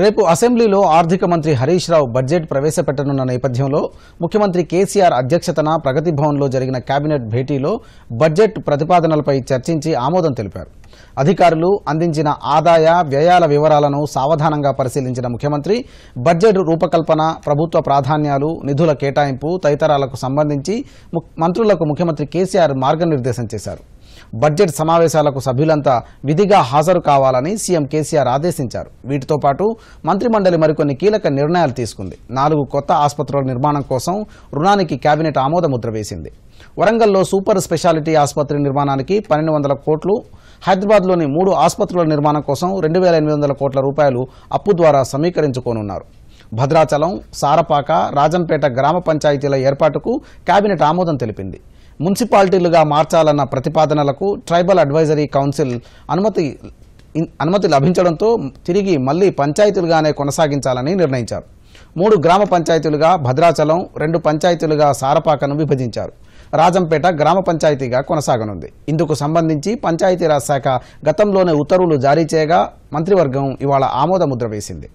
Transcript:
రేపు అసెంబ్లీలో ఆర్థిక మంత్రి హరీష్ రావు బడ్జెట్ ప్రవేశపెట్టనున్న నేపథ్యంలో ముఖ్యమంత్రి కేసీఆర్ అధ్యక్షతన ప్రగతి భవన్లో జరిగిన కేబినెట్ భేటీలో బడ్జెట్ ప్రతిపాదనలపై చర్చించి ఆమోదం తెలిపారు అధికారులు అందించిన ఆదాయ వ్యయాల వివరాలను సావధానంగా పరిశీలించిన ముఖ్యమంత్రి బడ్జెట్ రూపకల్పన ప్రభుత్వ ప్రాధాన్యాలు నిధుల కేటాయింపు తదితరాలకు సంబంధించి మంత్రులకు ముఖ్యమంత్రి కేసీఆర్ మార్గనిర్దేశం చేశారు బడ్జెట్ సమావేశాలకు సభ్యులంతా విధిగా హాజరు కావాలని సీఎం కేసీఆర్ ఆదేశించారు వీటితో పాటు మంత్రిమండలి మరికొన్ని కీలక నిర్ణయాలు తీసుకుంది నాలుగు కొత్త ఆసుపత్రుల నిర్మాణం కోసం రుణానికి కేబినెట్ ఆమోదముద్ర వేసింది వరంగల్లో సూపర్ స్పెషాలిటీ ఆసుపత్రి నిర్మాణానికి పన్నెండు వందల కోట్లు హైదరాబాద్లోని మూడు ఆసుపత్రుల నిర్మాణం కోసం రెండు వేల ఎనిమిది వందల కోట్ల రూపాయలు అప్పు ద్వారా సమీకరించుకోనున్నారు భద్రాచలం సారపాక రాజంపేట గ్రామ పంచాయతీల ఏర్పాటుకు కేబినెట్ ఆమోదం తెలిపింది మున్సిపాలిటీలుగా మార్చాలన్న ప్రతిపాదనలకు ట్రైబల్ అడ్వైజరీ కౌన్సిల్ అనుమతి అనుమతి లభించడంతో తిరిగి మళ్లీ పంచాయతీలుగానే కొనసాగించాలని నిర్ణయించారు మూడు గ్రామ పంచాయతీలుగా భద్రాచలం రెండు పంచాయతీలుగా సారపాకను విభజించారు రాజంపేట గ్రామ పంచాయతీగా కొనసాగనుంది ఇందుకు సంబంధించి పంచాయతీరాజ్ శాఖ గతంలోనే ఉత్తర్వులు జారీ చేయగా మంత్రివర్గం ఇవాళ ఆమోద ముద్ర వేసింది